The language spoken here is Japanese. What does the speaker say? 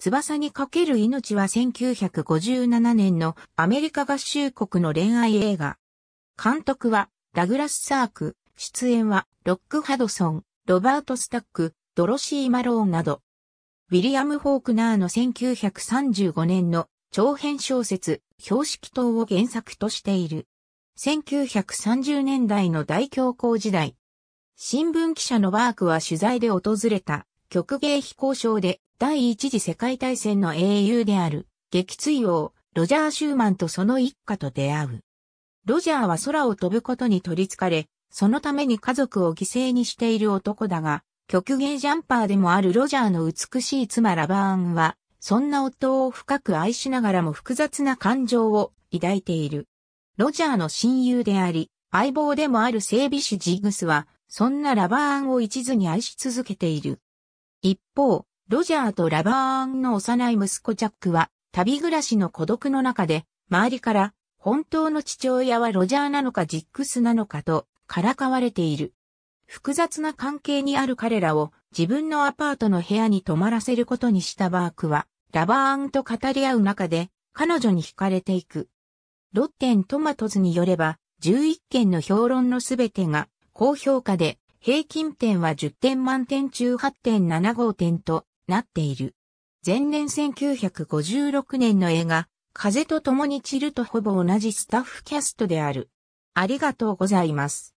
翼にかける命は1957年のアメリカ合衆国の恋愛映画。監督はダグラス・サーク、出演はロック・ハドソン、ロバート・スタック、ドロシー・マローンなど。ウィリアム・フォークナーの1935年の長編小説、標識塔を原作としている。1930年代の大恐慌時代。新聞記者のバークは取材で訪れた曲芸飛行賞で第一次世界大戦の英雄である、撃墜王、ロジャー・シューマンとその一家と出会う。ロジャーは空を飛ぶことに取り憑かれ、そのために家族を犠牲にしている男だが、極限ジャンパーでもあるロジャーの美しい妻ラバーンは、そんな夫を深く愛しながらも複雑な感情を抱いている。ロジャーの親友であり、相棒でもある整備士ジグスは、そんなラバーンを一途に愛し続けている。一方、ロジャーとラバーンの幼い息子ジャックは、旅暮らしの孤独の中で、周りから、本当の父親はロジャーなのかジックスなのかと、からかわれている。複雑な関係にある彼らを自分のアパートの部屋に泊まらせることにしたバークは、ラバーンと語り合う中で、彼女に惹かれていく。ロッテントマトズによれば、11件の評論のすべてが高評価で、平均点は10点満点中8.75点となっている。前年1956年の映画、風と共に散るとほぼ同じスタッフキャストである。ありがとうございます。